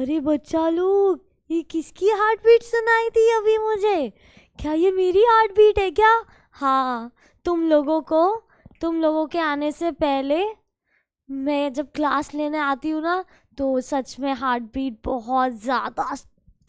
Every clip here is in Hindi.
अरे बच्चा लोग ये किसकी हार्ट बीट सुनाई थी अभी मुझे क्या ये मेरी हार्ट बीट है क्या हाँ तुम लोगों को तुम लोगों के आने से पहले मैं जब क्लास लेने आती हूँ ना तो सच में हार्ट बीट बहुत ज़्यादा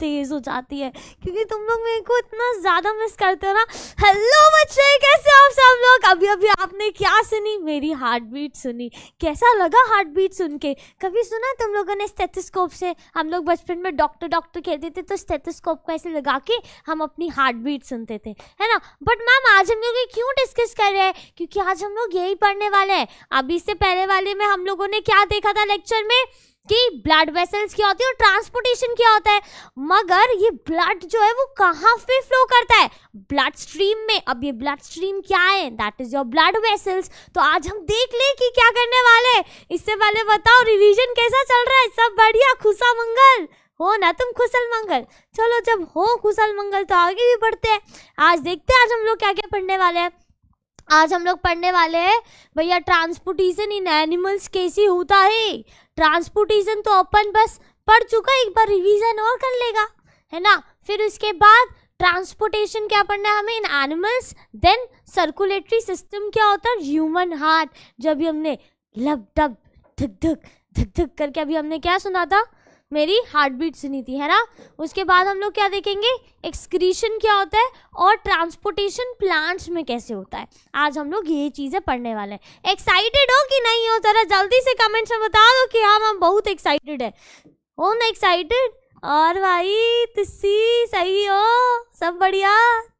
तेज हो जाती है क्योंकि तुम लोग मेरे को इतना ज़्यादा मिस करते हो ना हेलो बच्चे कैसे हो आप सब लोग अभी अभी आपने क्या सुनी मेरी हार्ट बीट सुनी कैसा लगा हार्ट बीट सुन के कभी सुना तुम लोगों ने स्टेथोस्कोप से हम लोग बचपन में डॉक्टर डॉक्टर कहते थे तो स्टेथोस्कोप को ऐसे लगा के हम अपनी हार्ट बीट सुनते थे है ना बट मैम आज हम लोग ये क्यों डिस्कस कर रहे हैं क्योंकि आज हम लोग यही पढ़ने वाले हैं अभी से पहले वाले में हम लोगों ने क्या देखा था लेक्चर में कि ब्लड वेसल्स क्या होती है और ट्रांसपोर्टेशन क्या होता है मगर ये ब्लड जो है वो कहाँ पे फ्लो करता है ब्लड स्ट्रीम में अब ये ब्लड स्ट्रीम क्या है that is your blood vessels तो आज हम देख ले कि क्या करने वाले इससे पहले बताओ रिवीजन कैसा चल रहा है सब बढ़िया खुशा मंगल हो ना तुम खुशल मंगल चलो जब हो खुशल मंगल तो आगे भी बढ़ते हैं आज देखते हैं आज हम लोग क्या क्या पढ़ने वाले हैं आज हम लोग पढ़ने वाले हैं भैया ट्रांसपोर्टेशन इन एनिमल्स कैसे होता है ट्रांसपोर्टेशन तो अपन बस पढ़ चुका एक बार रिवीजन और कर लेगा है ना फिर उसके बाद ट्रांसपोर्टेशन क्या पढ़ना है हमें इन एनिमल्स देन सर्कुलेटरी सिस्टम क्या होता है ह्यूमन हार्ट जब भी हमने लब डब धक धक धक धक करके अभी हमने क्या सुना था मेरी हार्ट बीट सुनी थी है ना उसके बाद हम लोग क्या देखेंगे एक्सक्रीशन क्या होता है और ट्रांसपोर्टेशन प्लांट्स में कैसे होता है आज हम लोग ये चीज़ें पढ़ने वाले हैं एक्साइटेड हो कि नहीं हो जरा जल्दी से कमेंट्स में बता दो कि हाँ हम बहुत एक्साइटेड है हो ना एक्साइटेड और भाई तुस्सी सही हो सब बढ़िया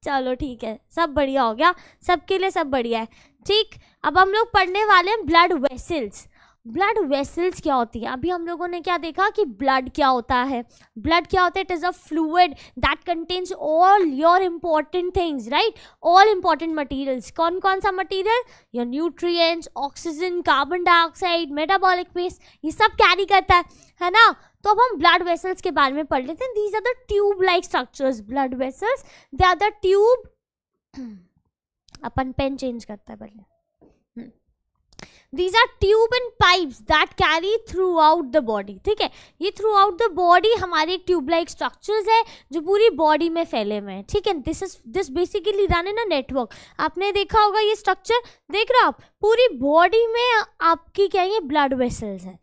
चलो ठीक है सब बढ़िया हो गया सबके लिए सब बढ़िया है ठीक अब हम लोग पढ़ने वाले हैं ब्लड वेसल्स ब्लड वेसल्स क्या होती है अभी हम लोगों ने क्या देखा कि ब्लड क्या होता है ब्लड क्या होता है it is a fluid that contains all your important things right all important materials कौन कौन सा material your nutrients oxygen carbon dioxide metabolic waste ये सब कैरी करता है है ना तो अब हम ब्लड वेसल्स के बारे में पढ़ लेते हैं these are the tube like structures blood vessels they are the tube अपन पेन चेंज करता है पहले these are tube and pipes that carry throughout the body ठीक है ये थ्रू आउट द बॉडी हमारे एक लाइक स्ट्रक्चर्स है जो पूरी बॉडी में फैले हुए हैं ठीक है this is this basically run in a network आपने देखा होगा ये स्ट्रक्चर देख रहे हो आप पूरी बॉडी में आपकी क्या ये ब्लड वेसल्स हैं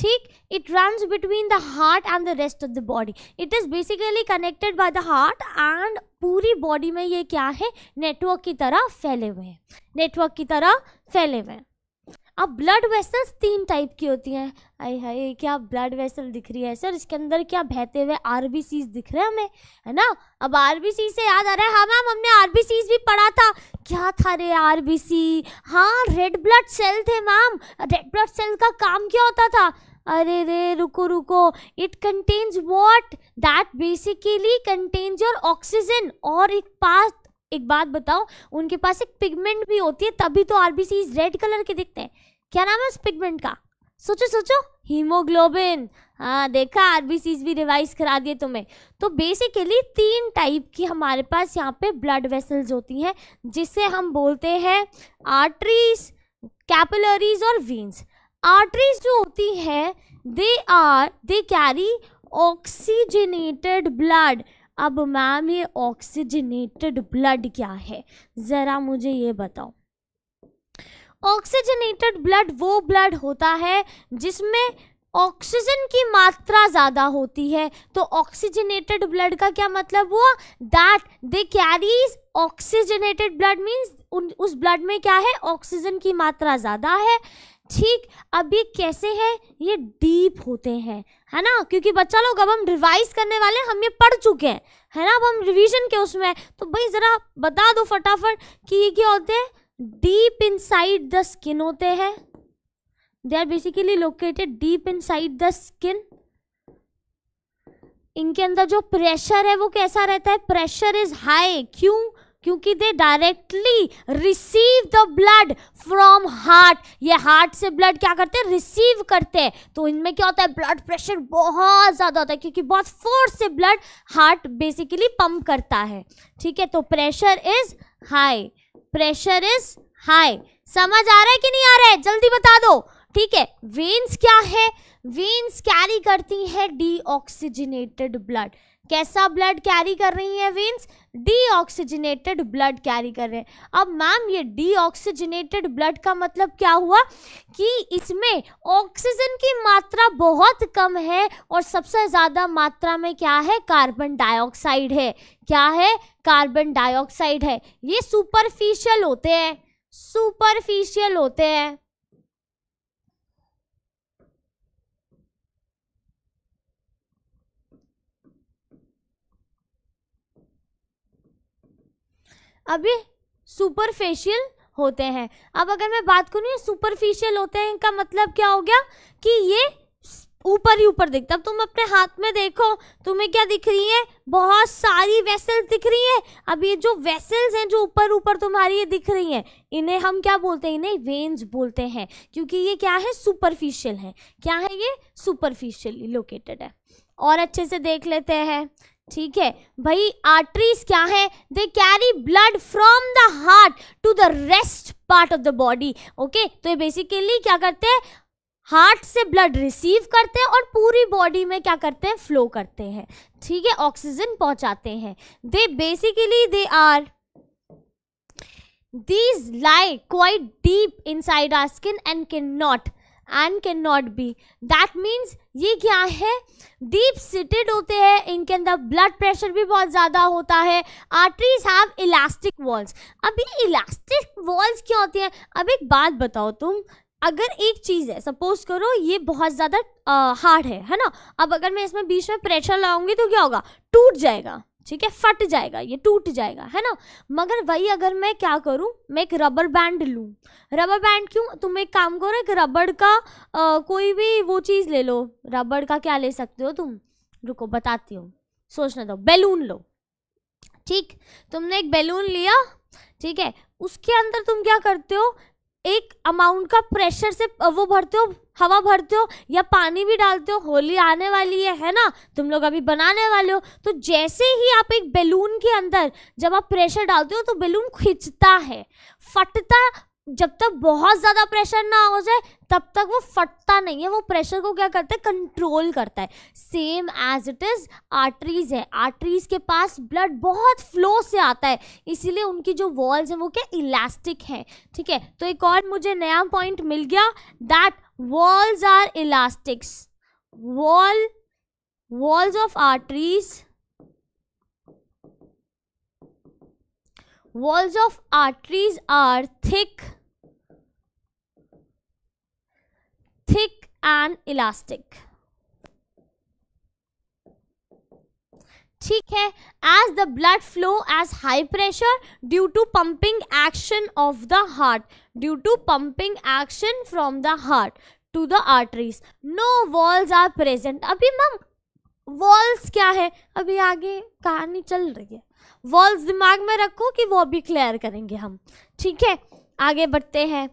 ठीक it run between the heart and the rest of the body it is basically connected by the heart and पूरी बॉडी में ये क्या है नेटवर्क की तरह फैले हुए हैं नेटवर्क की तरह फैले हुए हैं अब ब्लड वेसल्स तीन टाइप की होती हैं आई हाय क्या ब्लड वेसल दिख रही है सर इसके अंदर क्या बहते हुए आर दिख रहे हैं हमें है ना अब आर से याद आ रहा है हाँ मैम हमने आर भी पढ़ा था क्या था रे आर बी सी हाँ रेड ब्लड सेल थे मैम रेड ब्लड सेल का काम क्या होता था अरे रे रुको रुको it contains what that basically contains your oxygen और एक पास एक बात बताओ उनके पास एक पिगमेंट भी होती है तभी तो आरबीसी रेड कलर के दिखते हैं क्या नाम है उस पिगमेंट का सोचो सोचो हीमोग्लोबिन हाँ देखा आरबीसी भी रिवाइज करा दिए तुम्हें तो बेसिकली तीन टाइप की हमारे पास यहाँ पे ब्लड वेसल्स होती हैं जिसे हम बोलते हैं आर्टरीज कैपिलरीज और वीन्स आर्टरीज जो होती हैं they are they carry oxygenated blood अब मैम ये ऑक्सीजनेटेड ब्लड क्या है ज़रा मुझे ये बताओ ऑक्सीजनेटेड ब्लड वो ब्लड होता है जिसमें ऑक्सीजन की मात्रा ज़्यादा होती है तो ऑक्सीजनेटेड ब्लड का क्या मतलब हुआ that they carries oxygenated blood means उस ब्लड में क्या है ऑक्सीजन की मात्रा ज़्यादा है ठीक अभी कैसे है ये डीप होते हैं है ना क्योंकि बच्चा लोग अब हम रिवाइज करने वाले हम ये पढ़ चुके हैं है ना अब हम रिवीजन के उसमें हैं तो भाई ज़रा बता दो फटाफट कि ये क्या होते हैं डीप इनसाइड द स्किन होते हैं they are basically located deep inside the skin इनके अंदर जो प्रेशर है वो कैसा रहता है प्रेशर इज हाई क्यों क्योंकि they directly receive the blood from heart ये हार्ट से ब्लड क्या करते हैं रिसीव करते हैं तो इनमें क्या होता है ब्लड प्रेशर बहुत ज़्यादा होता है क्योंकि बहुत फोर्स से ब्लड हार्ट बेसिकली पंप करता है ठीक है तो pressure is high pressure is high समझ आ रहा है कि नहीं आ रहा है जल्दी बता दो ठीक है वेन्स क्या है वेन्स कैरी करती है डीऑक्सीजनेटेड ब्लड कैसा ब्लड कैरी कर रही हैं वीन्स डीऑक्सीजनेटेड ब्लड कैरी कर रहे हैं अब मैम ये डीऑक्सीजनेटेड ब्लड का मतलब क्या हुआ कि इसमें ऑक्सीजन की मात्रा बहुत कम है और सबसे ज़्यादा मात्रा में क्या है कार्बन डाइऑक्साइड है क्या है कार्बन डाइऑक्साइड है ये सुपरफिशियल होते हैं सुपरफिशियल होते हैं अभी सुपरफेशियल होते हैं अब अगर मैं बात करूँ ये सुपरफिशियल होते हैं इनका मतलब क्या हो गया कि ये ऊपर ही ऊपर दिखता अब तुम अपने हाथ में देखो तुम्हें क्या दिख रही है बहुत सारी वेसल्स दिख रही हैं अब ये जो वेसल्स हैं जो ऊपर ऊपर तुम्हारी ये दिख रही हैं इन्हें हम क्या बोलते हैं इन्हें वेन्स बोलते हैं क्योंकि ये क्या है सुपरफिशियल है क्या है ये सुपरफिशियली लोकेटेड है और अच्छे से देख लेते हैं ठीक है भाई आर्टरीज क्या है they carry blood from the heart to the rest part of the body okay तो ये बेसिकली क्या करते हैं हार्ट से ब्लड रिसीव करते हैं और पूरी बॉडी में क्या करते हैं फ्लो करते हैं ठीक है ऑक्सीजन पहुंचाते हैं they basically they are these deep inside our skin and can not and can not be that means ये क्या है डीप सिटेड होते हैं इनके अंदर ब्लड प्रेशर भी बहुत ज़्यादा होता है आर्टरीज हैव इलास्टिक वॉल्स अब ये इलास्टिक वॉल्स क्या होती हैं अब एक बात बताओ तुम अगर एक चीज़ है सपोज करो ये बहुत ज़्यादा हार्ड है है ना अब अगर मैं इसमें बीच में प्रेशर लाऊंगी तो क्या होगा टूट जाएगा ठीक है फट जाएगा ये टूट जाएगा है ना मगर वही अगर मैं क्या करूँ मैं एक रबर बैंड लूँ रबर बैंड क्यों तुम एक काम करो एक रबड़ का आ, कोई भी वो चीज़ ले लो रबड़ का क्या ले सकते हो तुम रुको बताती हूँ सोचना दो बैलून लो ठीक तुमने एक बैलून लिया ठीक है उसके अंदर तुम क्या करते हो एक अमाउंट का प्रेशर से वो भरते हो हवा भरते हो या पानी भी डालते हो होली आने वाली है है ना तुम लोग अभी बनाने वाले हो तो जैसे ही आप एक बैलून के अंदर जब आप प्रेशर डालते हो तो बैलून खिंचता है फटता जब तक बहुत ज़्यादा प्रेशर ना हो जाए तब तक वो फटता नहीं है वो प्रेशर को क्या करता है कंट्रोल करता है same as it is arteries है आर्टरीज के पास ब्लड बहुत फ्लो से आता है इसीलिए उनकी जो वॉल्स हैं वो क्या इलास्टिक हैं ठीक है तो एक और मुझे नया पॉइंट मिल गया that walls are elastics wall walls of arteries walls of arteries are thick thick and elastic ठीक है as the blood flow as high pressure due to pumping action of the heart due to pumping action from the heart to the arteries no walls are present अभी मैम वॉल्स क्या है अभी आगे कहानी चल रही है वॉल्स दिमाग में रखो कि वो भी क्लियर करेंगे हम ठीक है आगे बढ़ते हैं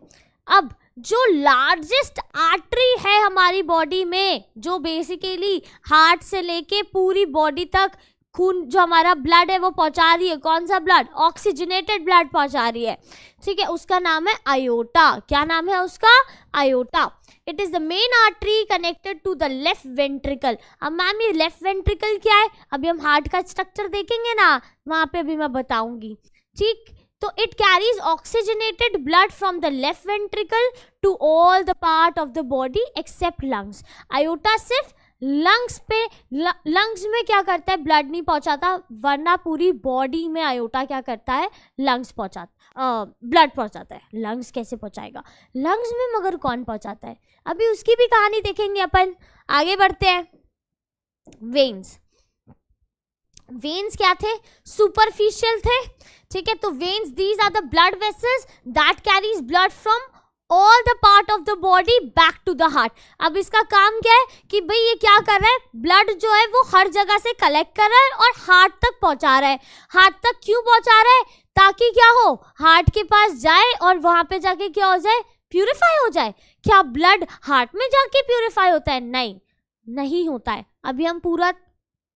अब जो लार्जेस्ट आर्टरी है हमारी बॉडी में जो बेसिकली हार्ट से लेके पूरी बॉडी तक खून जो हमारा ब्लड है वो पहुंचा रही है कौन सा ब्लड ऑक्सीजनेटेड ब्लड पहुंचा रही है ठीक है उसका नाम है आयोटा क्या नाम है उसका aorta it is the main artery connected to the left ventricle अब मैम ये लेफ्ट वेंट्रिकल क्या है अभी हम हार्ट का स्ट्रक्चर देखेंगे ना वहां पे अभी मैं बताऊंगी ठीक तो it carries oxygenated blood from the left ventricle to all the part of the body except lungs aorta सिर्फ लंग्स पे लंग्स में क्या करता है ब्लड नहीं पहुंचाता वरना पूरी बॉडी में आयोटा क्या करता है लंग्स पहुंचाता ब्लड पहुंचाता है लंग्स कैसे पहुंचाएगा लंग्स में मगर कौन पहुंचाता है अभी उसकी भी कहानी देखेंगे अपन आगे बढ़ते हैं वेन्स वेन्स क्या थे सुपरफिशियल थे ठीक है तो veins these are the blood vessels that carries blood from all the part of the body back to the heart अब इसका काम क्या है कि भाई ये क्या कर रहा है ब्लड जो है वो हर जगह से कलेक्ट कर रहा है और हार्ट तक पहुंचा रहा है हार्ट तक क्यों पहुंचा रहा है ताकि क्या हो हार्ट के पास जाए और वहां पे जाके क्या हो जाए प्यूरिफाई हो जाए क्या ब्लड हार्ट में जाके प्यूरिफाई होता है नहीं नहीं होता है अभी हम पूरा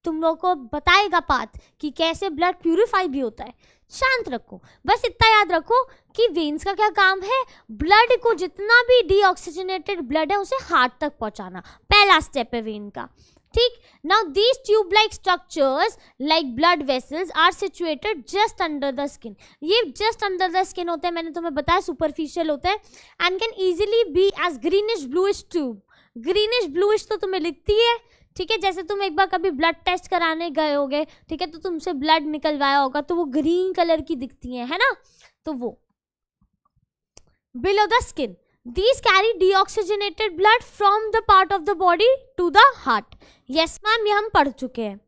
तुम लोग को बताएगा पात कि कैसे ब्लड प्यूरिफाई भी होता है शांत रखो बस इतना याद रखो कि वेन्स का क्या काम है ब्लड को जितना भी डीऑक्सीजनेटेड ब्लड है उसे हार्ट तक पहुंचाना पहला स्टेप है वेन का ठीक now these tube like structures like blood vessels are situated just under the skin ये जस्ट अंडर द स्किन होते हैं मैंने तुम्हें बताया सुपरफिशियल होते हैं and can easily be as greenish bluish tube greenish bluish तो तुम्हें लिखती है ठीक है जैसे तुम एक बार कभी ब्लड टेस्ट कराने गए होगे ठीक है तो तुमसे ब्लड निकलवाया होगा तो वो ग्रीन कलर की दिखती है है ना तो वो below the skin these carry deoxygenated blood from the part of the body to the heart yes ma'am ये हम पढ़ चुके हैं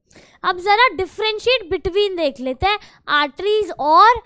अब ज़रा डिफ्रेंशिएट बिटवीन देख लेते हैं आर्टरीज और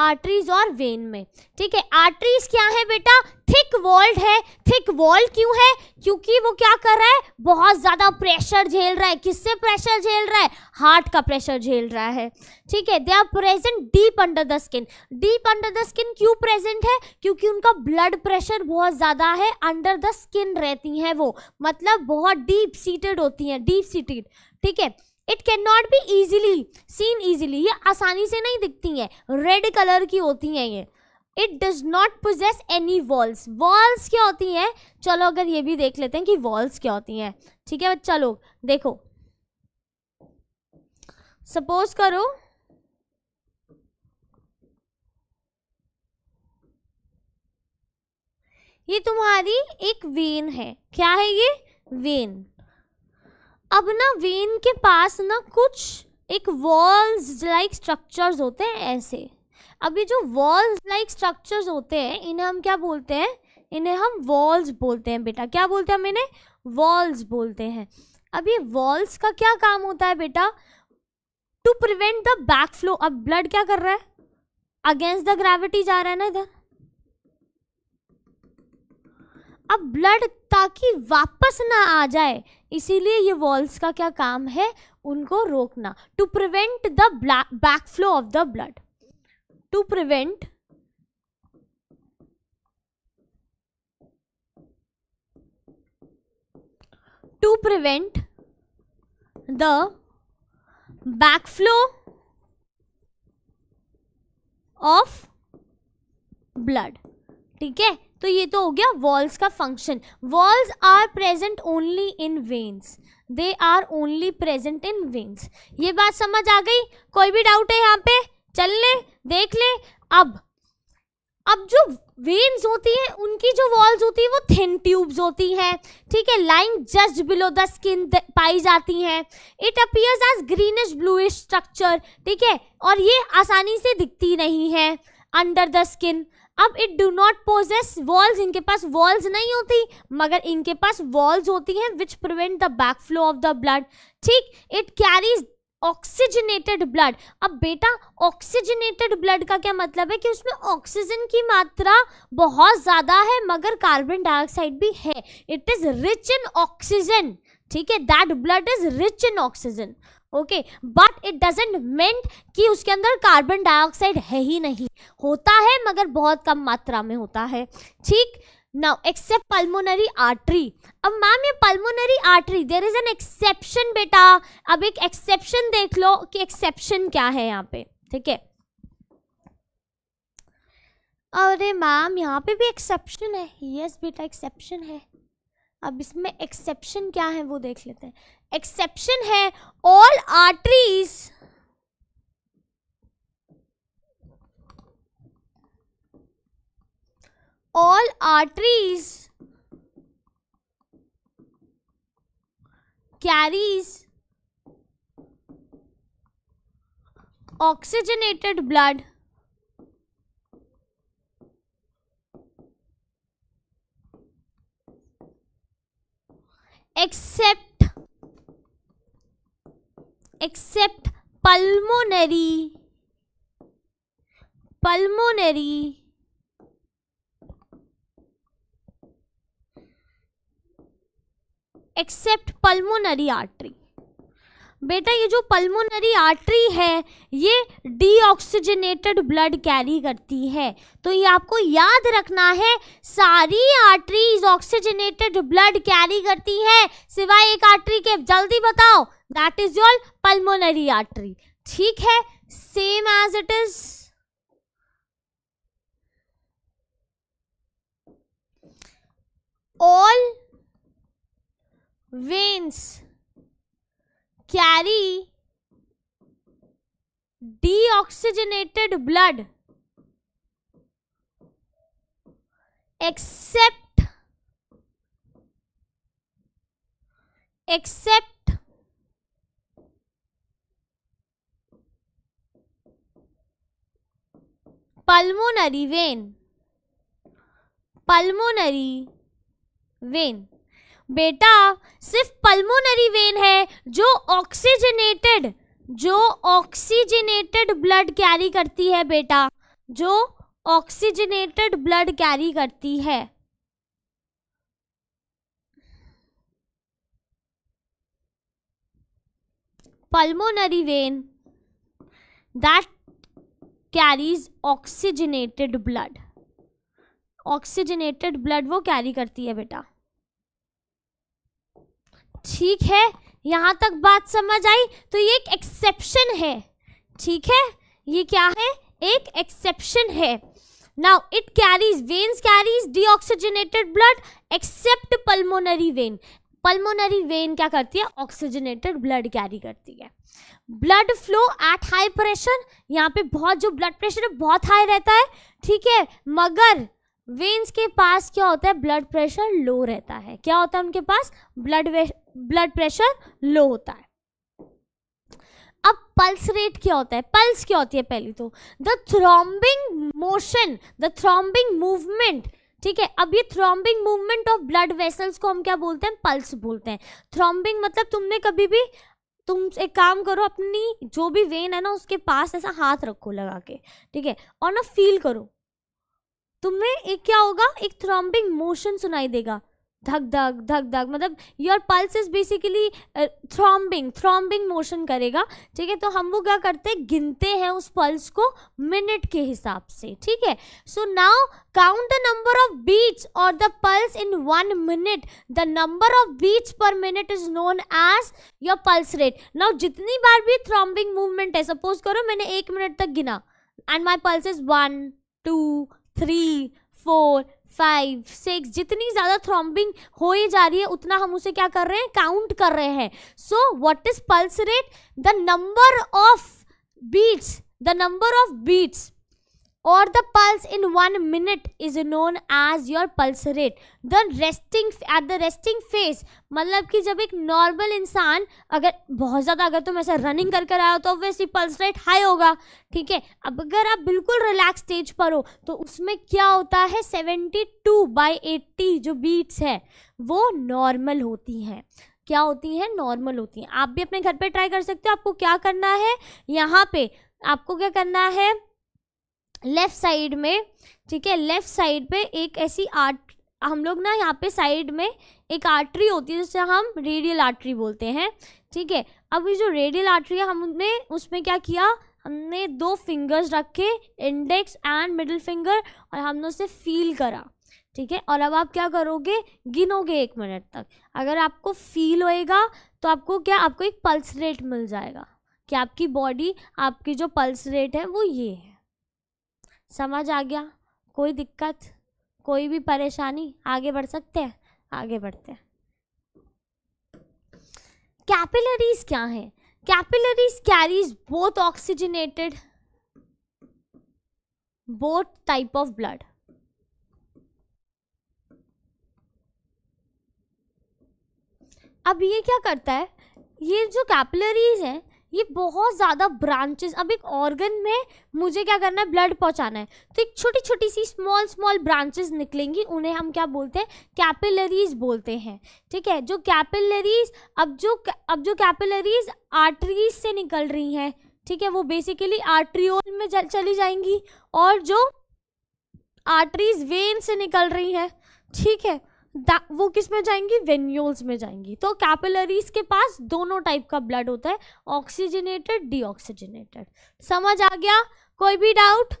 आर्टरीज और वेन में ठीक है आर्टरीज क्या है बेटा थिक वॉल्ड है थिक वॉल्ड क्यों है क्योंकि वो क्या कर रहा है बहुत ज़्यादा प्रेशर झेल रहा है किससे प्रेशर झेल रहा है हार्ट का प्रेशर झेल रहा है ठीक है they are present deep under the skin deep under the skin क्यों प्रेजेंट है क्योंकि उनका ब्लड प्रेशर बहुत ज़्यादा है अंडर द स्किन रहती हैं वो मतलब बहुत डीप सीटेड होती हैं डीप सीटेड ठीक है it can not be easily seen easily ये आसानी से नहीं दिखती हैं रेड कलर की होती हैं ये it does not possess any walls walls क्या होती हैं चलो अगर ये भी देख लेते हैं कि वॉल्स क्या होती हैं ठीक है बच्चा लोग देखो सपोज करो ये तुम्हारी एक वेन है क्या है ये वेन अब ना वेन के पास ना कुछ एक वॉल्स लाइक स्ट्रक्चर्स होते हैं ऐसे अब ये जो वॉल्स लाइक स्ट्रक्चर्स होते हैं इन्हें हम क्या बोलते हैं इन्हें हम वॉल्स बोलते हैं बेटा क्या बोलते हैं हम इन्हें वॉल्स बोलते हैं अब ये वॉल्स का क्या काम होता है बेटा to prevent the back flow अब ब्लड क्या कर रहा है अगेंस्ट द ग्रेविटी जा रहा है ना इधर अब ब्लड ताकि वापस ना आ जाए इसीलिए ये वॉल्स का क्या काम है उनको रोकना to prevent the back flow of the blood to prevent to prevent the back flow of blood ठीक है तो ये तो हो गया वॉल्स का function walls are present only in veins they are only present in veins ये बात समझ आ गई कोई भी डाउट है यहाँ पे चल ले देख ले अब अब जो वेन्स होती है उनकी जो वॉल्स होती है वो थिन ट्यूब्स होती हैं ठीक है lying just below the skin पाई जाती हैं it appears as greenish bluish structure ठीक है और ये आसानी से दिखती नहीं है अंडर द स्किन अब it do not possess walls इनके पास वॉल्स नहीं होती मगर इनके पास वॉल्स होती हैं which prevent the back flow of the blood ठीक इट कैरीज ऑक्सीजनेटेड ब्लड अब बेटा ऑक्सीजनेटेड ब्लड का क्या मतलब है कि उसमें ऑक्सीजन की मात्रा बहुत ज़्यादा है मगर कार्बन डाइऑक्साइड भी है it is rich in oxygen ठीक है that blood is rich in oxygen okay but it doesn't meant कि उसके अंदर कार्बन डाइऑक्साइड है ही नहीं होता है मगर बहुत कम मात्रा में होता है ठीक नाउ एक्सेप्ट पल्मोनरी आर्टरी अब मैम ये pulmonary artery there is an exception बेटा अब एक एक्सेप्शन देख लो कि एक्सेप्शन क्या है यहाँ पे ठीक है अरे मैम यहाँ पे भी एक्सेप्शन है यस yes, बेटा एक्सेप्शन है अब इसमें एक्सेप्शन क्या है वो देख लेते हैं एक्सेप्शन है all arteries all arteries carries oxygenated blood except except pulmonary pulmonary except pulmonary artery बेटा ये जो पल्मोनरी आर्टरी है ये डीऑक्सीजनेटेड ब्लड कैरी करती है तो ये आपको याद रखना है सारी आर्टरीज ऑक्सीजनेटेड ब्लड कैरी करती है सिवाय एक आर्टरी के जल्दी बताओ that is your pulmonary artery ठीक है same as it is all veins carry deoxygenated blood except except pulmonary vein pulmonary vein बेटा सिर्फ पल्मोनरी वेन है जो ऑक्सीजनेटेड जो ऑक्सीजनेटेड ब्लड कैरी करती है बेटा जो ऑक्सीजनेटेड ब्लड कैरी करती है pulmonary vein that carries oxygenated blood oxygenated blood वो कैरी करती है बेटा ठीक है यहां तक बात समझ आई तो ये एक एक्सेप्शन है ठीक है ये क्या है एक एक्सेप्शन है now it carries veins carries deoxygenated blood except pulmonary vein pulmonary vein क्या करती है ऑक्सीजनेटेड ब्लड कैरी करती है blood flow at high pressure यहाँ पे बहुत जो ब्लड प्रेशर है बहुत हाई रहता है ठीक है मगर वेन्स के पास क्या होता है ब्लड प्रेशर लो रहता है क्या होता है उनके पास ब्लड ब्लड प्रेशर लो होता है अब पल्स रेट क्या होता है पल्स क्या होती है पहली तो the throbbing motion the throbbing movement ठीक है अब ये throbbing movement of blood vessels को हम क्या बोलते हैं पल्स बोलते हैं थ्रॉम्बिंग मतलब तुमने कभी भी तुम एक काम करो अपनी जो भी वेन है ना उसके पास ऐसा हाथ रखो लगा के ठीक है और ना फील करो तुम्हें एक क्या होगा एक थ्रॉम्बिंग मोशन सुनाई देगा धक धक धक धक मतलब your pulse is basically throbbing throbbing motion करेगा ठीक है तो हम वो क्या करते हैं गिनते हैं उस पल्स को मिनट के हिसाब से ठीक है so now count the number of beats or the pulse in one minute the number of beats per minute is known as your pulse rate now जितनी बार भी थ्रॉम्बिंग मूवमेंट है सपोज करो मैंने एक मिनट तक गिना and my pulse is one two three four five six जितनी ज़्यादा थ्रॉम्बिंग हो ही जा रही है उतना हम उसे क्या कर रहे हैं काउंट कर रहे हैं so what is pulse rate the number of beats the number of beats or the pulse in one minute is known as your pulse rate the resting at the resting phase मतलब कि जब एक नॉर्मल इंसान अगर बहुत ज़्यादा अगर तुम ऐसा रनिंग कर कर आए हो तो ऑब्वियसली पल्स रेट हाई होगा ठीक है अब अगर आप बिल्कुल रिलैक्स स्टेज पर हो तो उसमें क्या होता है सेवेंटी टू बाई एट्टी जो बीट्स है वो नॉर्मल होती हैं क्या होती हैं नॉर्मल होती हैं आप भी अपने घर पर ट्राई कर सकते हो आपको क्या करना है यहाँ पे आपको क्या करना है लेफ़्ट साइड में ठीक है लेफ़्ट साइड पे एक ऐसी आर्ट हम लोग ना यहाँ पे साइड में एक आर्टरी होती है जिसे हम रेडियल आर्टरी बोलते हैं ठीक है अब ये जो रेडियल आर्टरी है हमने उसमें क्या किया हमने दो फिंगर्स रखे इंडेक्स एंड मिडिल फिंगर और हमने उसे फील करा ठीक है और अब आप क्या करोगे गिनोगे एक मिनट तक अगर आपको फील होएगा तो आपको क्या आपको एक पल्स रेट मिल जाएगा कि आपकी बॉडी आपकी जो पल्स रेट है वो ये है समझ आ गया कोई दिक्कत कोई भी परेशानी आगे बढ़ सकते हैं आगे बढ़ते हैं कैपिलरीज क्या हैं capillaries carries both oxygenated both type of blood अब ये क्या करता है ये जो कैपिलरीज हैं ये बहुत ज़्यादा ब्रांचेस अब एक ऑर्गन में मुझे क्या करना है ब्लड पहुंचाना है तो एक छोटी छोटी सी स्मॉल स्मॉल ब्रांचेस निकलेंगी उन्हें हम क्या बोलते हैं कैपिलरीज बोलते हैं ठीक है जो कैपिलरीज अब जो अब जो कैपिलरीज आर्टरीज से निकल रही हैं ठीक है वो बेसिकली आर्ट्रियोल में चली जाएंगी और जो आर्टरीज वेन से निकल रही हैं ठीक है वो किस में जाएंगी वेन्यूल्स में जाएंगी तो कैपिलरीज के पास दोनों टाइप का ब्लड होता है ऑक्सीजनेटेड डीऑक्सीजनेटेड समझ आ गया कोई भी डाउट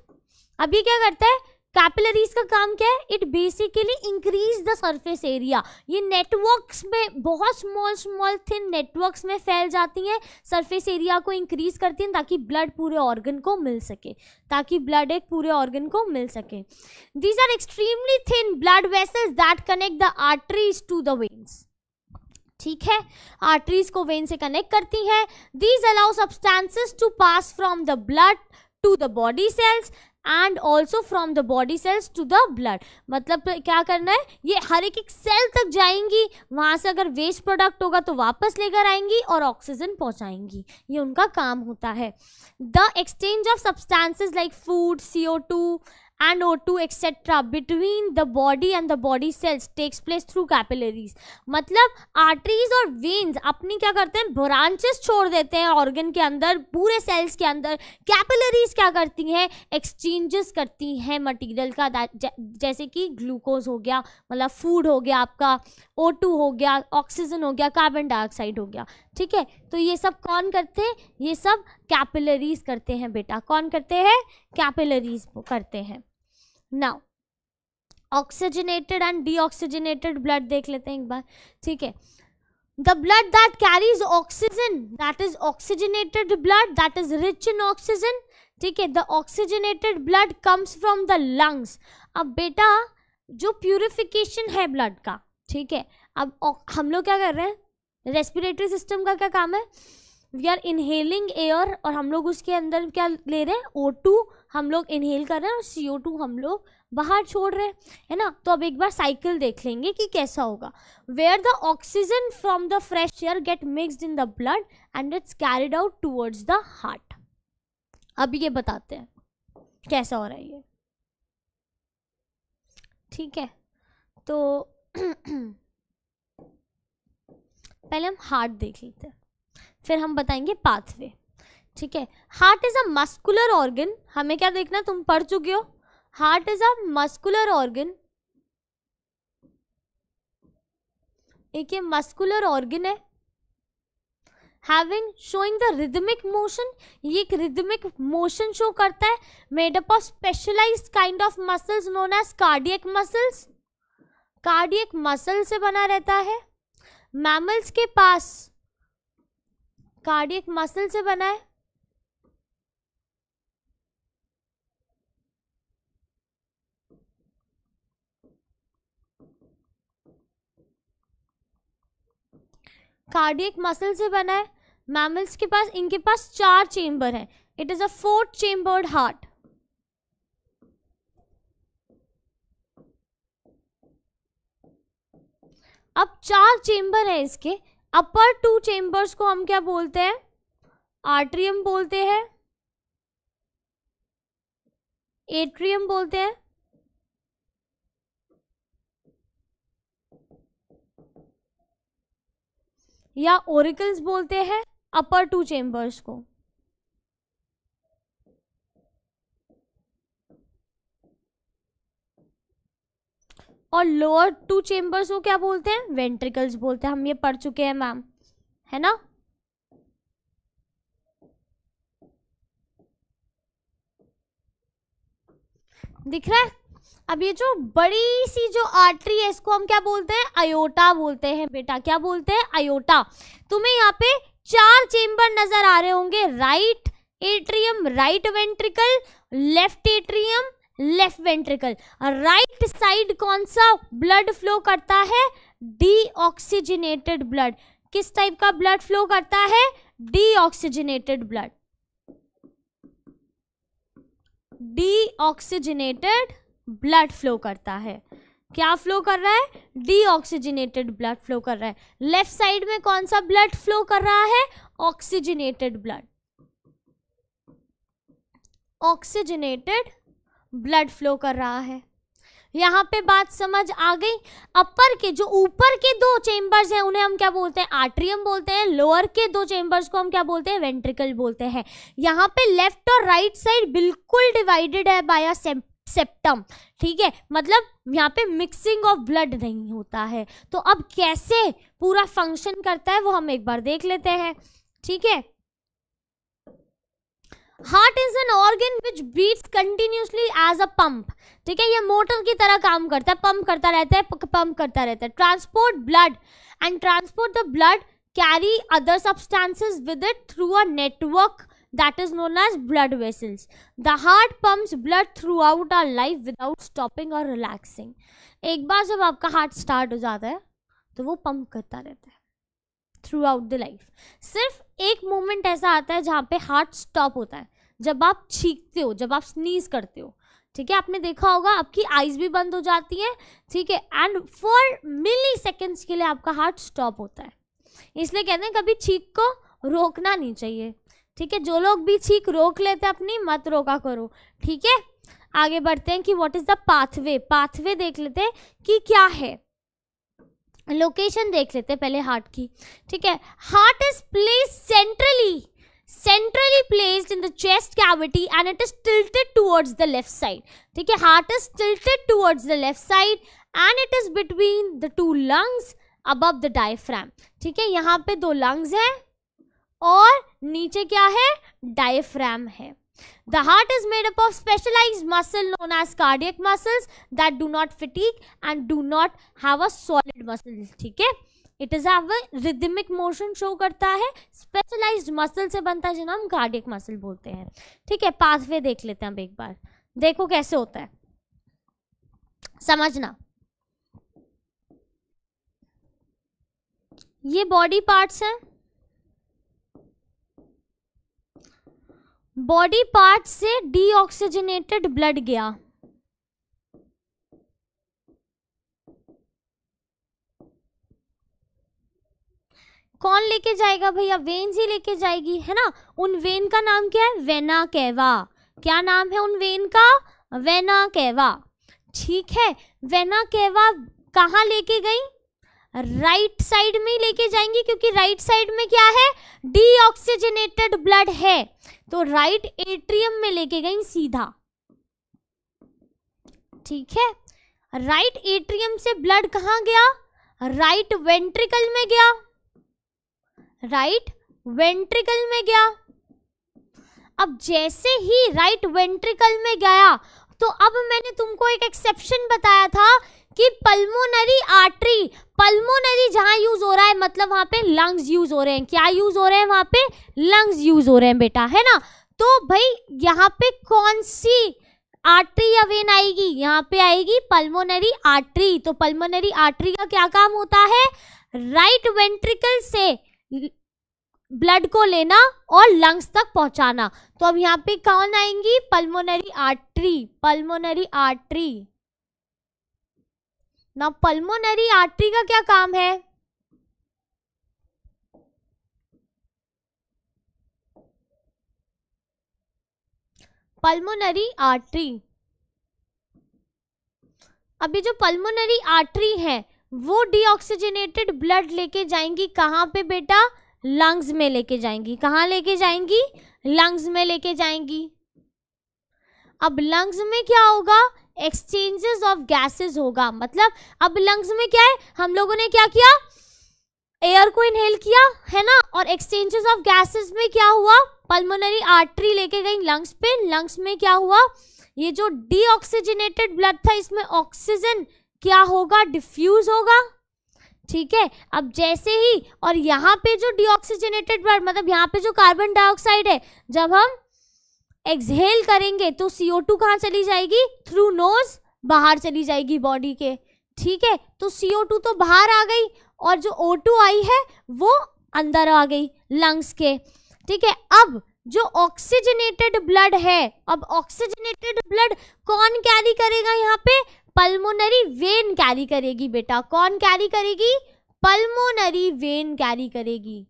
अभी क्या करता है कैपिलरीज का काम क्या है it basically increase the surface area ये नेटवर्क्स में बहुत स्मॉल स्मॉल थिन नेटवर्क्स में फैल जाती हैं सरफेस एरिया को इंक्रीज करती हैं ताकि ब्लड पूरे ऑर्गन को मिल सके ताकि ब्लड एक पूरे ऑर्गन को मिल सके these are extremely thin blood vessels that connect the arteries to the veins ठीक है आर्टरीज को वेन से कनेक्ट करती हैं these allow substances to pass from the blood to the body cells and also from the body cells to the blood मतलब तो क्या करना है ये हर एक एक सेल तक जाएंगी वहाँ से अगर वेस्ट प्रोडक्ट होगा तो वापस लेकर आएंगी और ऑक्सीजन पहुँचाएंगी ये उनका काम होता है the exchange of substances like food C O two and O2 etc. between the body and the body cells takes place through capillaries. मतलब आर्टरीज और वेन्स अपनी क्या करते हैं ब्रांचेस छोड़ देते हैं ऑर्गन के अंदर पूरे सेल्स के अंदर कैपिलरीज क्या करती हैं एक्सचेंजेस करती हैं मटीरियल का जैसे कि ग्लूकोज हो गया मतलब फूड हो गया आपका ओ हो गया ऑक्सीजन हो गया कार्बन डाइऑक्साइड हो गया ठीक है तो ये सब कौन करते हैं ये सब कैपिलरीज करते हैं बेटा कौन करते हैं कैपिलरीज करते हैं now oxygenated and deoxygenated blood देख लेते हैं एक बार ठीक है the blood that carries oxygen that is oxygenated blood that is rich in oxygen ठीक है the oxygenated blood comes from the lungs अब बेटा जो प्यूरिफिकेशन है ब्लड का ठीक है अब हम लोग क्या कर रहे हैं रेस्पिरेटरी सिस्टम का क्या काम है वी आर इनहेलिंग एयर और हम लोग उसके अंदर क्या ले रहे हैं ओ टू हम लोग इनहेल कर रहे हैं और सी ओ टू हम लोग बाहर छोड़ रहे हैं है ना तो अब एक बार साइकिल देख लेंगे कि कैसा होगा where the oxygen from the fresh air get mixed in the blood and it's carried out towards the heart अब ये बताते हैं कैसा हो रहा है ये ठीक है तो पहले हम हार्ट देख लेते हैं फिर हम बताएंगे पाथवे ठीक है heart is a muscular organ हमें क्या देखना तुम पढ़ चुके हो heart is a muscular organ एक ये मस्कुलर ऑर्गन है having showing the rhythmic motion ये एक रिदमिक मोशन शो करता है made up of specialize kind of muscles known as cardiac muscles cardiac muscle से बना रहता है मैमल्स के पास कार्डियक मसल से बना है कार्डियक मसल से बना है मैमल्स के पास इनके पास चार चेंबर है it is a fourth chambered heart अब चार चेंबर है इसके अपर टू चेंबर्स को हम क्या बोलते हैं आर्ट्रियम बोलते हैं एट्रियम बोलते हैं या ओरिकल्स बोलते हैं अपर टू चेम्बर्स को और लोअर टू चेम्बर्स को क्या बोलते हैं वेंट्रिकल्स बोलते हैं हम ये पढ़ चुके हैं मैम है ना दिख रहा है अब ये जो बड़ी सी जो आर्टरी है इसको हम क्या बोलते हैं अयोटा बोलते हैं बेटा क्या बोलते हैं अयोटा तुम्हें यहाँ पे चार चेम्बर नजर आ रहे होंगे right atrium right ventricle left atrium left ventricle right side कौन सा ब्लड फ्लो करता है डीऑक्सीजनेटेड ब्लड किस टाइप का ब्लड फ्लो करता है deoxygenated blood deoxygenated blood flow करता है क्या फ्लो कर रहा है डीऑक्सीजनेटेड ब्लड फ्लो कर रहा है लेफ्ट साइड में कौन सा ब्लड फ्लो कर रहा है oxygenated blood oxygenated blood flow कर रहा है यहाँ पे बात समझ आ गई अपर के जो ऊपर के दो चेंबर्स हैं उन्हें हम क्या बोलते हैं आर्ट्रियम बोलते हैं लोअर के दो चेंबर्स को हम क्या बोलते हैं वेंट्रिकल बोलते हैं यहाँ पे लेफ्ट और राइट साइड बिल्कुल डिवाइडेड है बाय अ सेप्टम ठीक है मतलब यहाँ पे मिक्सिंग ऑफ ब्लड नहीं होता है तो अब कैसे पूरा फंक्शन करता है वो हम एक बार देख लेते हैं ठीक है heart is an organ which beats continuously as a pump ठीक है ये मोटर की तरह काम करता है पंप करता रहता है पंप करता रहता है transport blood and transport the blood carry other substances with it through a network that is known as blood vessels. The heart pumps blood throughout our life without stopping or relaxing. एक बार जब आपका हार्ट स्टार्ट हो जाता है तो वो पम्प करता रहता है थ्रू आउट द लाइफ सिर्फ एक मोमेंट ऐसा आता है जहाँ पे हार्ट स्टॉप होता है जब आप छींकते हो जब आप स्नीज करते हो ठीक है आपने देखा होगा आपकी आइज भी बंद हो जाती है ठीक है एंड फॉर मिली सेकेंड्स के लिए आपका हार्ट स्टॉप होता है इसलिए कहते हैं कभी छींक को रोकना नहीं चाहिए ठीक है जो लोग भी छींक रोक लेते हैं अपनी मत रोका करो ठीक है आगे बढ़ते हैं कि what is the pathway pathway देख लेते हैं कि क्या है लोकेशन देख लेते हैं पहले हार्ट की ठीक है heart is place centrally centrally placed in the chest cavity and it is tilted towards the left side ठीक है heart is tilted towards the left side and it is between the two lungs above the diaphragm ठीक है यहाँ पे दो lungs हैं और नीचे क्या है डायफ्राम है the heart is made up of specialize muscle known as cardiac muscle that do not fatigue and do not have a solid muscle ठीक है it is have rhythmic motion show करता है स्पेशलाइज मसल से बनता है जिन्हें हम कार्डियक मसल बोलते हैं ठीक है पाथवे देख लेते हैं अब एक बार देखो कैसे होता है समझना ये बॉडी पार्ट्स हैं बॉडी पार्ट से डीऑक्सीजनेटेड ब्लड गया कौन लेके जाएगा भैया वेन्स ही लेके जाएगी है ना उन वेन का नाम क्या है वेना कैवा क्या नाम है उन वेन का वेना कैवा ठीक है वेना कैवा कहाँ लेके गई राइट साइड में लेके जाएंगे क्योंकि राइट साइड में क्या है डीऑक्सीजनेटेड ब्लड है तो राइट एट्रियम में लेके गई सीधा ठीक है राइट एट्रियम से ब्लड कहा गया राइट वेंट्रिकल में गया राइट वेंट्रिकल में गया अब जैसे ही राइट वेंट्रिकल में गया तो अब मैंने तुमको एक एक्सेप्शन बताया था कि पल्मोनरी आर्टरी पल्मोनरी जहाँ यूज हो रहा है मतलब वहाँ पे लंग्स यूज हो रहे हैं क्या यूज हो रहे हैं वहाँ पे लंग्स यूज हो रहे हैं बेटा है ना तो भाई यहाँ पे कौन सी आर्टरी या वेन आएगी यहाँ पे आएगी पल्मोनरी आर्टरी तो पल्मोनरी आर्टरी का क्या काम होता है राइट वेंट्रिकल से ब्लड को लेना और लंग्स तक पहुंचाना तो अब यहाँ पे कौन आएंगी पल्मोनरी आर्टरी पल्मोनरी आर्टरी ना पल्मोनरी आर्टरी का क्या काम है पल्मोनरी आर्टरी अभी जो पल्मोनरी आर्टरी है वो डीऑक्सीजनेटेड ब्लड लेके जाएंगी कहाँ पे बेटा लंग्स में लेके जाएंगी कहाँ लेके जाएंगी लंग्स में लेके जाएंगी अब लंग्स में क्या होगा एक्सचेंजेस ऑफ गैसेस होगा मतलब अब लंग्स में क्या है हम लोगों ने क्या किया एयर को इनहेल किया है ना और एक्सचेंजेस ऑफ गैसेस में क्या हुआ पल्मोनरी आर्टरी लेके गई लंग्स पे लंग्स में क्या हुआ ये जो डीऑक्सीजनेटेड ब्लड था इसमें ऑक्सीजन क्या होगा डिफ्यूज होगा ठीक है अब जैसे ही और यहाँ पे जो डीऑक्सीजनेटेड ब्लड मतलब यहाँ पे जो कार्बन डाइऑक्साइड है जब हम एक्सहेल करेंगे तो सीओ टू कहाँ चली जाएगी थ्रू नोज बाहर चली जाएगी बॉडी के ठीक है तो सीओ टू तो बाहर आ गई और जो ओ टू आई है वो अंदर आ गई लंग्स के ठीक है अब जो ऑक्सीजनेटेड ब्लड है अब ऑक्सीजनेटेड ब्लड कौन कैरी करेगा यहाँ पे पल्मोनरी वेन कैरी करेगी बेटा कौन कैरी करेगी पल्मोनरी वेन कैरी करेगी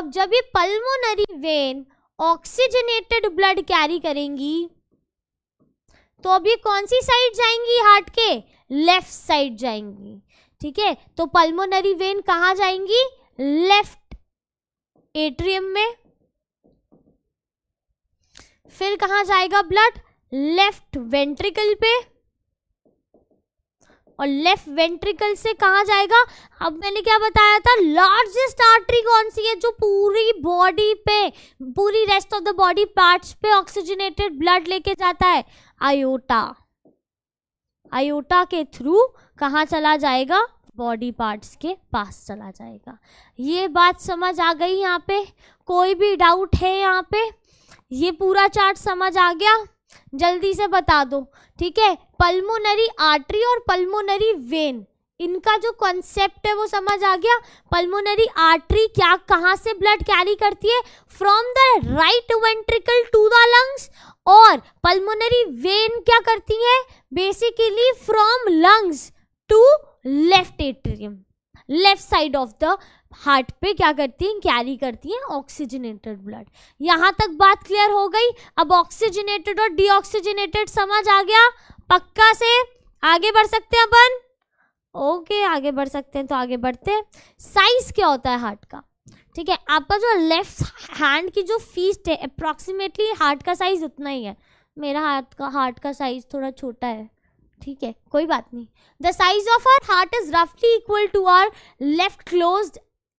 अब जब ये pulmonary vein oxygenated blood carry करेंगी तो अब ये कौन सी साइड जाएंगी हार्ट के लेफ्ट साइड जाएंगी ठीक है तो पल्मोनरी वेन कहाँ जाएंगी लेफ्ट एट्रियम में फिर कहाँ जाएगा ब्लड लेफ्ट वेंट्रिकल पे और लेफ्ट वेंट्रिकल से कहा जाएगा अब मैंने क्या बताया था लार्जेस्ट आर्टरी कौन सी है जो पूरी बॉडी से पूरी rest of the body parts पे ऑक्सीजनेटेड ब्लड लेके जाता है आयोटा आयोटा के थ्रू कहाँ चला जाएगा बॉडी पार्ट्स के पास चला जाएगा ये बात समझ आ गई यहाँ पे कोई भी डाउट है यहाँ पे ये पूरा चार्ट समझ आ गया जल्दी से बता दो ठीक है पल्मोनरी आर्टरी और पल्मोनरी वेन इनका जो कॉन्सेप्ट है वो समझ आ गया पल्मोनरी आर्टरी क्या कहाँ से ब्लड कैरी करती है from the right ventricle to the lungs और पल्मोनरी वेन क्या करती है basically from lungs to left atrium left side of the heart पे क्या करती हैं कैरी करती हैं ऑक्सीजनेटेड ब्लड यहाँ तक बात क्लियर हो गई अब ऑक्सीजनेटेड और डीऑक्सीजनेटेड समझ आ गया पक्का से आगे बढ़ सकते हैं अपन ओके आगे बढ़ सकते हैं तो आगे बढ़ते हैं साइज क्या होता है हार्ट का ठीक है आपका जो लेफ्ट हैंड की जो फीस्ट है अप्रॉक्सीमेटली हार्ट का साइज उतना ही है मेरा हाथ का हार्ट का साइज थोड़ा छोटा है ठीक है कोई बात नहीं the size of our heart is रफली equal to our left close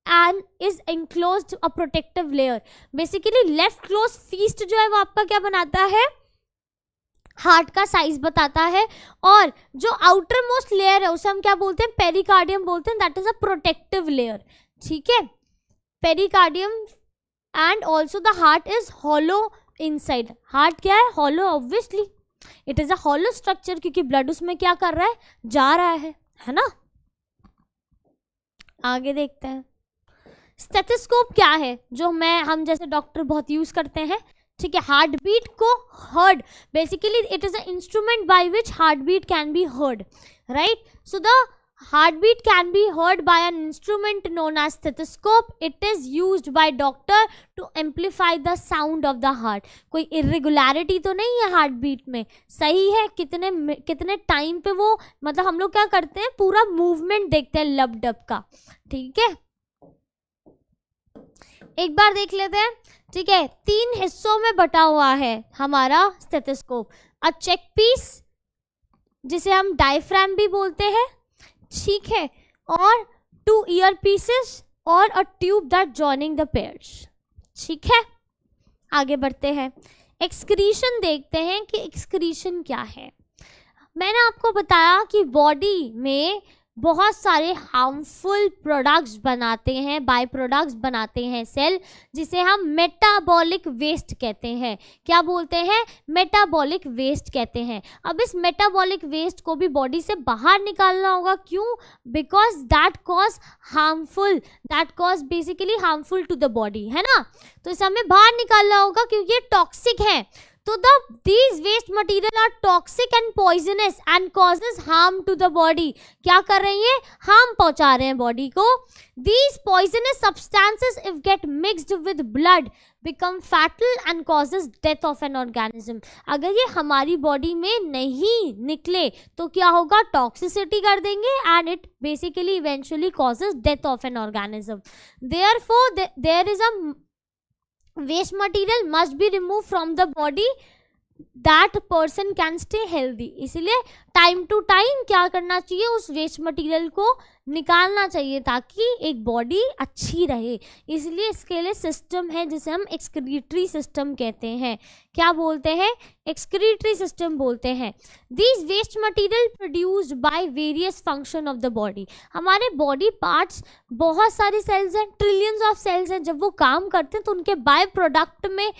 and is enclose a protective layer basically left close fist जो है वो आपका क्या बनाता है हार्ट का साइज बताता है और जो आउटर मोस्ट लेयर है उसे हम क्या बोलते हैं पेरिकार्डियम बोलते हैं that is a protective layer ठीक है pericardium and also the heart is hollow inside heart क्या है hollow obviously it is a hollow structure क्योंकि ब्लड उसमें क्या कर रहा है जा रहा है है ना आगे देखते हैं स्टेथोस्कोप क्या है जो मैं हम जैसे डॉक्टर बहुत यूज करते हैं ठीक है हार्ट बीट को heard basically it is a instrument by which heart beat can be heard right so the heart beat can be heard by an instrument known as stethoscope it is use by doctor to amplify the sound of the heart कोई इरेगुलरिटी तो नहीं है हार्ट बीट में सही है कितने कितने टाइम पे वो मतलब हम लोग क्या करते हैं पूरा मूवमेंट देखते हैं लबडप का ठीक है एक बार देख लेते हैं ठीक है तीन हिस्सों में बटा हुआ है हमारा स्टेथोस्कोप अ चेक पीस जिसे हम डायफ्राम भी बोलते हैं ठीक है और टू ईयर पीसेस और a tube that joining the pairs ठीक है आगे बढ़ते हैं एक्सक्रीशन देखते हैं कि एक्सक्रीशन क्या है मैंने आपको बताया कि बॉडी में बहुत सारे हार्मफुल प्रोडक्ट्स बनाते हैं बाय प्रोडक्ट्स बनाते हैं सेल जिसे हम मेटाबॉलिक वेस्ट कहते हैं क्या बोलते हैं मेटाबॉलिक वेस्ट कहते हैं अब इस मेटाबॉलिक वेस्ट को भी बॉडी से बाहर निकालना होगा क्यों because that cause harmful that cause basically harmful to the body है ना तो इसे हमें बाहर निकालना होगा क्योंकि ये टॉक्सिक है तो the these waste material are toxic and poisonous and causes harm to the body क्या कर रही है हार्म पहुंचा रहे हैं बॉडी को these poisonous substances if get mixed with blood become fatal and causes death of an organism अगर ये हमारी बॉडी में नहीं निकले तो क्या होगा टॉक्सिसिटी कर देंगे and it basically eventually causes death of an organism therefore there is a waste material must be remove from the body that person can stay healthy इसलिए टाइम टू टाइम क्या करना चाहिए उस वेस्ट मटेरियल को निकालना चाहिए ताकि एक बॉडी अच्छी रहे इसलिए इसके लिए सिस्टम है जिसे हम एक्सक्रीटरी सिस्टम कहते हैं क्या बोलते हैं एक्सक्रीटरी सिस्टम बोलते हैं these waste material produced by various function of the body हमारे बॉडी पार्ट्स बहुत सारी सेल्स हैं ट्रिलियंस ऑफ सेल्स हैं जब वो काम करते हैं तो उनके बाय प्रोडक्ट में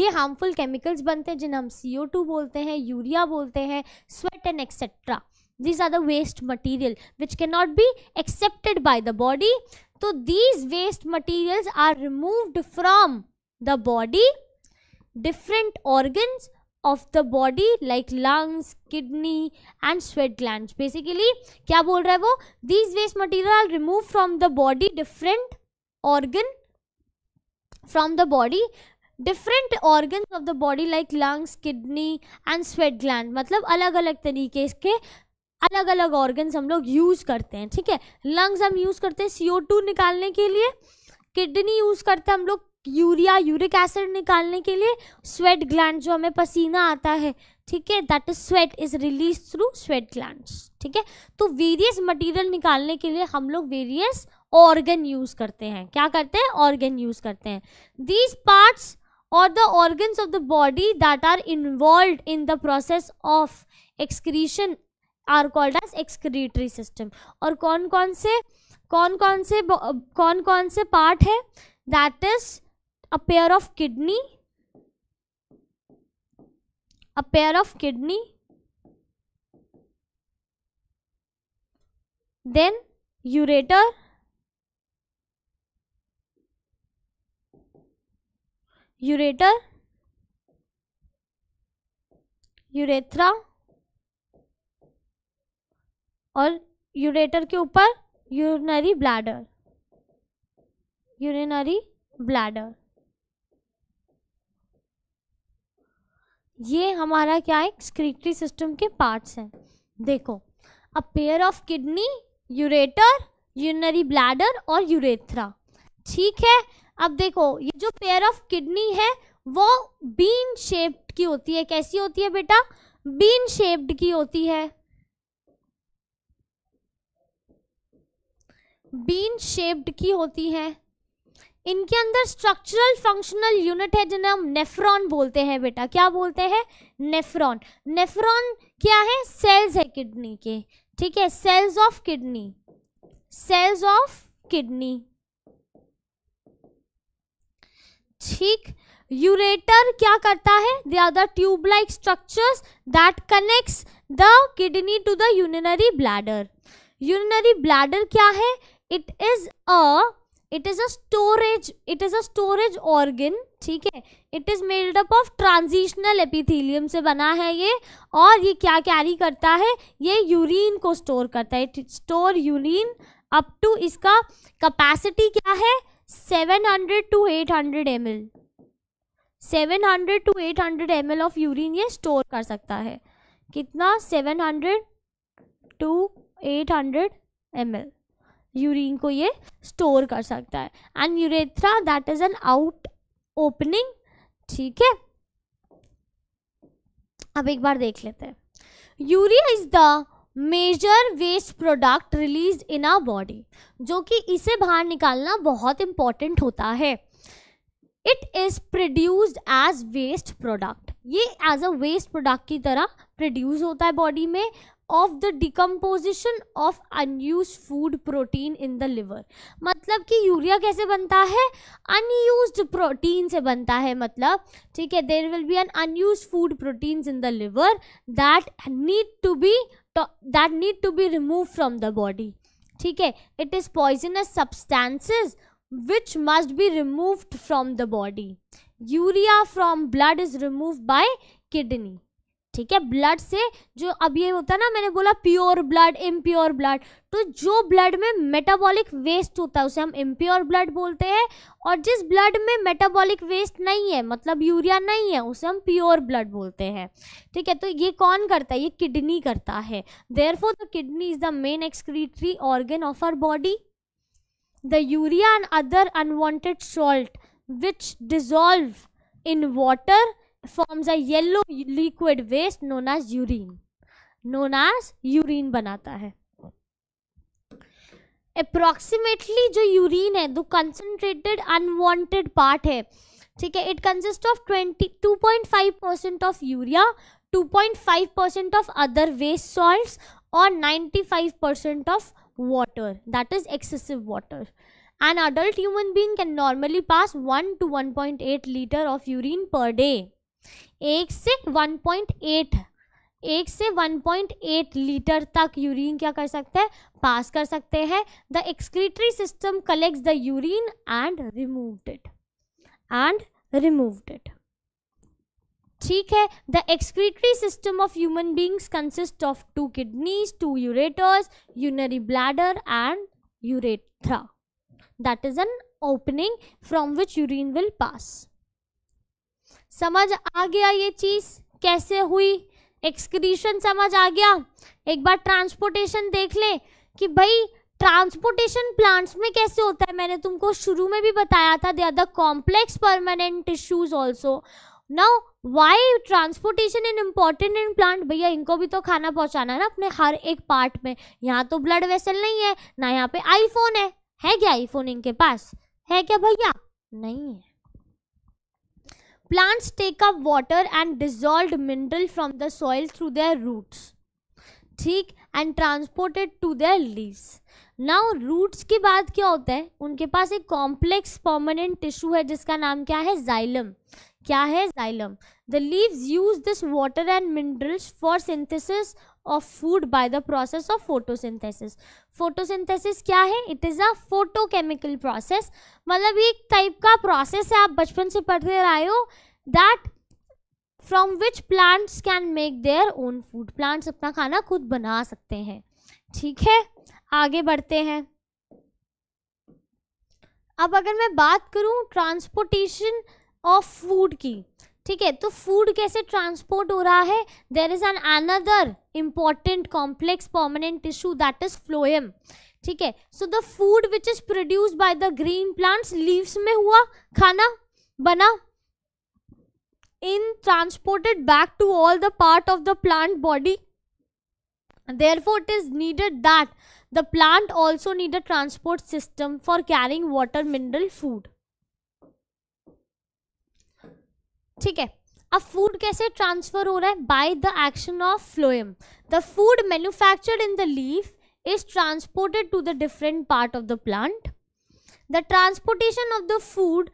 ये हार्मफुल केमिकल्स बनते हैं जिन्हें हम सी बोलते हैं यूरिया बोलते हैं sweat and etcetera these are the waste material which cannot be accepted by the body so these waste materials are removed from the body different organs of the body like lungs kidney and sweat glands basically क्या बोल रहा है वो these waste material are removed from the body different organ from the body different organs of the body like lungs kidney and sweat gland मतलब अलग अलग तरीके के अलग अलग ऑर्गन्स हम लोग यूज़ करते हैं ठीक है लंग्स हम यूज़ करते हैं सी निकालने के लिए किडनी यूज़ करते हैं हम लोग यूरिया यूरिक एसिड निकालने के लिए स्वेट ग्लैंड जो हमें पसीना आता है ठीक है that is sweat is release through sweat gland ठीक है तो वेरियस मटेरियल निकालने के लिए हम लोग वेरियस ऑर्गन यूज करते हैं क्या करते हैं ऑर्गन यूज करते हैं दीज पार्ट्स और the organs of the body that are involve in the process of excretion are called as excretory system और कौन कौन से कौन कौन से कौन कौन से पार्ट है that is a pair of kidney a pair of kidney then ureter ureter urethra और यूरेटर के ऊपर यूरिनरी ब्लैडर यूरिनरी ब्लैडर ये हमारा क्या है एक्सक्रीटरी सिस्टम के पार्ट्स हैं देखो a pair of kidney ureter urinary bladder और यूरेथ्रा ठीक है अब देखो ये जो पेयर ऑफ किडनी है वो बीन शेप्ड की होती है कैसी होती है बेटा बीन शेप्ड की होती है बीन शेप्ड की होती है इनके अंदर स्ट्रक्चरल फंक्शनल यूनिट है जिन्हें हम नेफ्रॉन बोलते हैं बेटा क्या बोलते हैं नेफ्रॉन नेफ्रॉन क्या है सेल्स है किडनी के ठीक है cells of kidney cells of kidney ठीक यूरेटर क्या करता है they are the tube like structures that connects the kidney to the urinary bladder urinary bladder क्या है it is a it is a storage it is a storage organ ठीक है it is made up of transitional epithelium से बना है ये और ये क्या कैरी करता है ये यूरिन को स्टोर करता है स्टोर यूरिन अप टू इसका कैपेसिटी क्या है 700 to 800 ML 700 to 800 M of urine ये स्टोर कर सकता है कितना 700 टू 800 हंड्रेड यूरिन को ये स्टोर कर सकता है and urethra that is an out opening ठीक है अब एक बार देख लेते हैं urea is the major waste product release in a body जो कि इसे बाहर निकालना बहुत इंपॉर्टेंट होता है it is produced as waste product ये एज अ वेस्ट प्रोडक्ट की तरह प्रोड्यूस होता है बॉडी में of the decomposition of unuse food protein in the liver मतलब कि यूरिया कैसे बनता है अनयूज प्रोटीन से बनता है मतलब ठीक है there will be an unuse food protein in the liver that need to be that need to be remove from the body ठीक है it is poisonous substances which must be removed from the body urea from blood is remove by kidney ठीक है ब्लड से जो अब ये होता है ना मैंने बोला प्योर ब्लड इम्प्योर ब्लड तो जो ब्लड में मेटाबॉलिक वेस्ट होता है उसे हम इम्प्योर ब्लड बोलते हैं और जिस ब्लड में मेटाबॉलिक वेस्ट नहीं है मतलब यूरिया नहीं है उसे हम प्योर ब्लड बोलते हैं ठीक है तो ये कौन करता है ये किडनी करता है therefore the kidney is the main excretory organ of our body the urea and other unwanted salt which dissolve in water forms a yellow liquid waste known as urine known as urine बनाता है approximately जो यूरिन है दो कंसेंट्रेटेड अनवॉन्टेड पार्ट है ठीक है it consists of twenty two point five percent of urea two point five percent of other waste salt और ninety five percent of water that is excessive water an adult human being can normally pass one two one point eight litre of urine per day एक से 1.8 एक से 1.8 लीटर तक यूरिन क्या कर सकते हैं पास कर सकते हैं the excretory system collects the urine and removed it and removed it ठीक है the excretory system of human beings consist of two kidneys two ureters urinary bladder and urethra that is an opening from which urine will pass समझ आ गया ये चीज़ कैसे हुई एक्सक्रीशन समझ आ गया एक बार ट्रांसपोर्टेशन देख ले कि भाई ट्रांसपोर्टेशन प्लांट्स में कैसे होता है मैंने तुमको शुरू में भी बताया था they are the complex permanent tissues also now why transportation in important in plant भैया इनको भी तो खाना पहुंचाना है ना अपने हर एक पार्ट में यहाँ तो ब्लड वेसल नहीं है ना यहाँ पे आईफोन है है क्या आईफोन इनके पास है क्या भैया नहीं है Plants take up water and dissolved mineral from the soil through their roots. ठीक and transported to their leaves now roots की बात क्या होता है उनके पास एक कॉम्प्लेक्स पर्मानेंट टिश्यू है जिसका नाम क्या है जाइलम क्या है xylem the leaves use this water and minerals for synthesis of food by the process of photosynthesis photosynthesis क्या है it is a photochemical process मतलब एक टाइप का प्रोसेस है आप बचपन से पढ़ते रहे हो that from which plants can make their own food plants अपना खाना खुद बना सकते हैं ठीक है आगे बढ़ते हैं अब अगर मैं बात करूं ट्रांसपोर्टेशन ऑफ फूड की ठीक है तो फूड कैसे ट्रांसपोर्ट हो रहा है there is an another important complex permanent tissue that is phloem ठीक है so the food which is produce by the green plants leaves में हुआ खाना बना in transported back to all the part of the plant body for it is needed that the plant also need a transport system for carrying water mineral food ठीक है अब फूड कैसे ट्रांसफर हो रहा है by the action of phloem the food manufactured in the leaf is transported to the different part of the plant the transportation of the food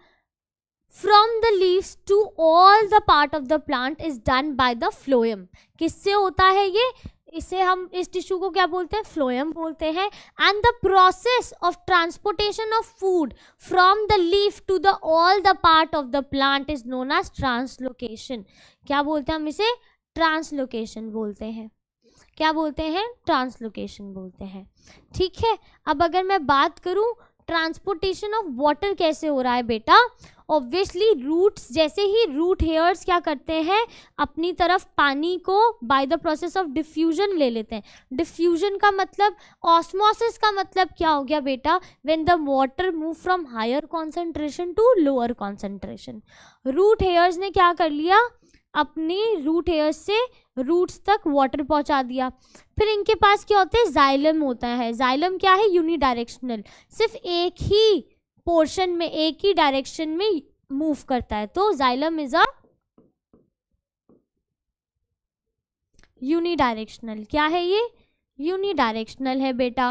from the leave to all the part of the plant is done by the phloem किससे होता है ये इसे हम इस टिश्यू को क्या बोलते हैं फ्लोएम बोलते हैं and the process of transportation of food from the leaf to the all the part of the plant is known as translocation क्या बोलते हैं हम इसे ट्रांसलोकेशन बोलते हैं क्या बोलते हैं ट्रांसलोकेशन बोलते हैं ठीक है अब अगर मैं बात करूँ ट्रांसपोर्टेशन ऑफ वाटर कैसे हो रहा है बेटा ऑब्वियसली रूट्स जैसे ही रूट हेयर्स क्या करते हैं अपनी तरफ पानी को by the process of diffusion ले लेते हैं डिफ्यूजन का मतलब ऑस्मोसिस का मतलब क्या हो गया बेटा when the water move from higher concentration to lower concentration root hairs ने क्या कर लिया अपनी रूट हेयर्स से रूट्स तक वाटर पहुंचा दिया फिर इनके पास क्या होता है जाइलम होता है जाइलम क्या है यूनिडायरेक्शनल सिर्फ एक ही पोर्शन में एक ही डायरेक्शन में मूव करता है तो जाइलम इज अ यूनिडायरेक्शनल क्या है ये यूनिडायरेक्शनल है बेटा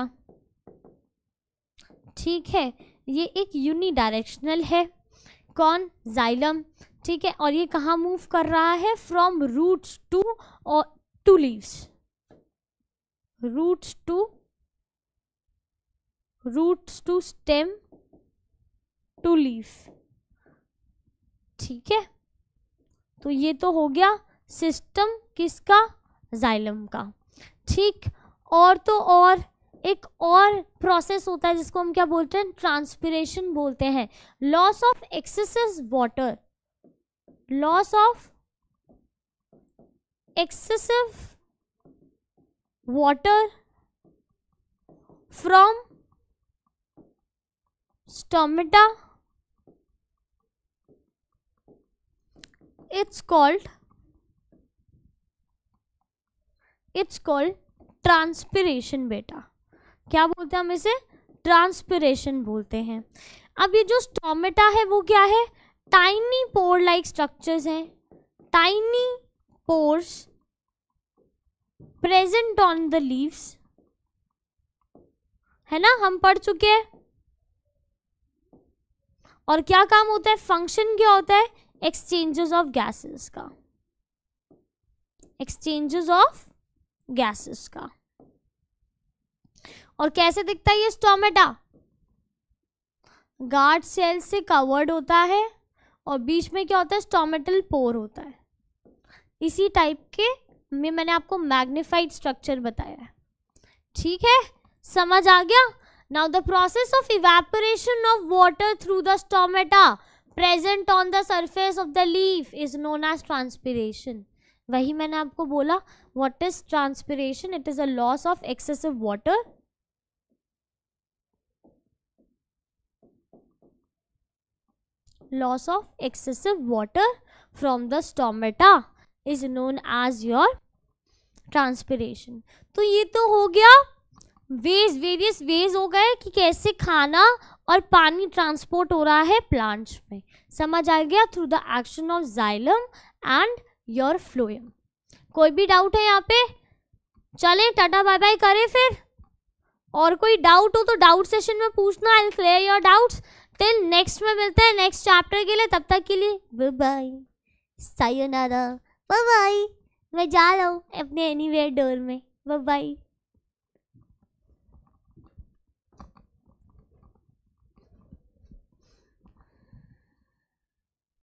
ठीक है ये एक यूनिडायरेक्शनल है कौन जाइलम ठीक है और ये कहाँ मूव कर रहा है फ्रॉम रूट्स टू और to leaves roots to roots to stem to leave ठीक है तो ये तो हो गया सिस्टम किसका जाइलम का ठीक और तो और एक और प्रोसेस होता है जिसको हम क्या बोलते हैं ट्रांसपिरेशन बोलते हैं loss of excessive water loss of excessive water from stomata it's called it's called transpiration बेटा क्या बोलते हैं हम इसे ट्रांसपिरेशन बोलते हैं अब ये जो स्टोमेटा है वो क्या है टाइनी पोर लाइक स्ट्रक्चर्स हैं tiny pores present on the leaves है ना हम पढ़ चुके हैं और क्या काम होता है फंक्शन क्या होता है एक्सचेंजेस ऑफ गैसेस का एक्सचेंजेस ऑफ गैसेस का और कैसे दिखता है ये स्टोमेटा गार्ड सेल से कवर्ड होता है और बीच में क्या होता है स्टोमेटल पोर होता है इसी टाइप के में मैंने आपको मैग्निफाइड स्ट्रक्चर बताया ठीक है समझ आ गया now the process of evaporation of water through the stomata present on the surface of the leaf is known as transpiration वही मैंने आपको बोला what is transpiration it is a loss of excessive water loss of excessive water from the stomata is known as your transpiration. तो ये तो हो गया वेज वेरियस वेज हो गए कि कैसे खाना और पानी ट्रांसपोर्ट हो रहा है प्लांट्स में समझ आ गया through the action of xylem and your phloem कोई भी डाउट है यहाँ पे चले टाटा बाय बाय करें फिर और कोई डाउट हो तो डाउट सेशन में पूछना I clear your doubts till next में मिलते हैं नेक्स्ट चैप्टर के लिए तब तक के लिए बाय सायोनारा बाय बाय मैं जा रहा हूँ अपने एनी डोर में बाय